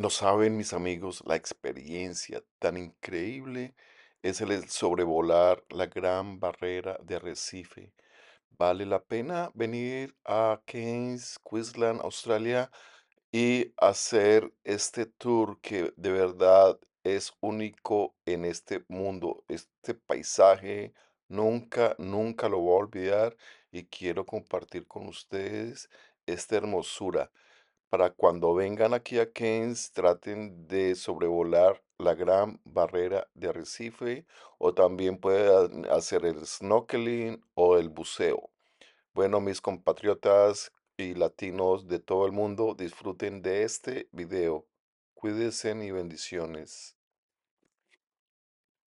No saben, mis amigos, la experiencia tan increíble es el sobrevolar la gran barrera de arrecife. Vale la pena venir a Keynes, Queensland, Australia y hacer este tour que de verdad es único en este mundo. Este paisaje nunca, nunca lo voy a olvidar y quiero compartir con ustedes esta hermosura para cuando vengan aquí a Keynes traten de sobrevolar la gran barrera de arrecife o también pueden hacer el snorkeling o el buceo. Bueno, mis compatriotas y latinos de todo el mundo, disfruten de este video. Cuídense y bendiciones.